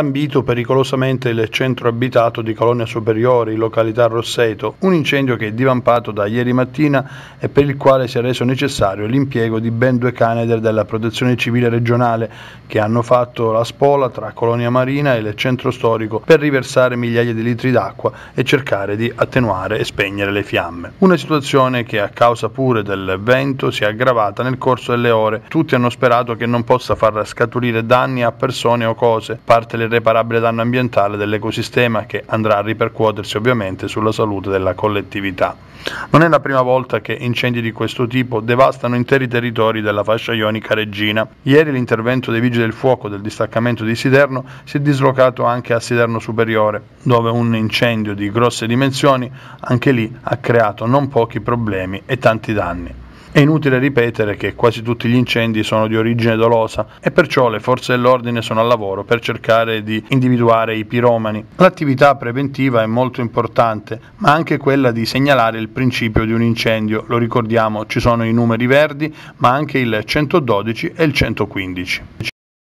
lambito pericolosamente il centro abitato di Colonia Superiore, in località Rosseto, un incendio che è divampato da ieri mattina e per il quale si è reso necessario l'impiego di ben due caneder della Protezione Civile regionale che hanno fatto la spola tra Colonia Marina e il centro storico per riversare migliaia di litri d'acqua e cercare di attenuare e spegnere le fiamme. Una situazione che a causa pure del vento si è aggravata nel corso delle ore. Tutti hanno sperato che non possa far scaturire danni a persone o cose. Parte le irreparabile danno ambientale dell'ecosistema che andrà a ripercuotersi ovviamente sulla salute della collettività. Non è la prima volta che incendi di questo tipo devastano interi territori della fascia ionica reggina. Ieri l'intervento dei vigili del fuoco del distaccamento di Siderno si è dislocato anche a Siderno Superiore, dove un incendio di grosse dimensioni anche lì ha creato non pochi problemi e tanti danni. È inutile ripetere che quasi tutti gli incendi sono di origine dolosa e perciò le forze dell'ordine sono al lavoro per cercare di individuare i piromani. L'attività preventiva è molto importante, ma anche quella di segnalare il principio di un incendio. Lo ricordiamo, ci sono i numeri verdi, ma anche il 112 e il 115.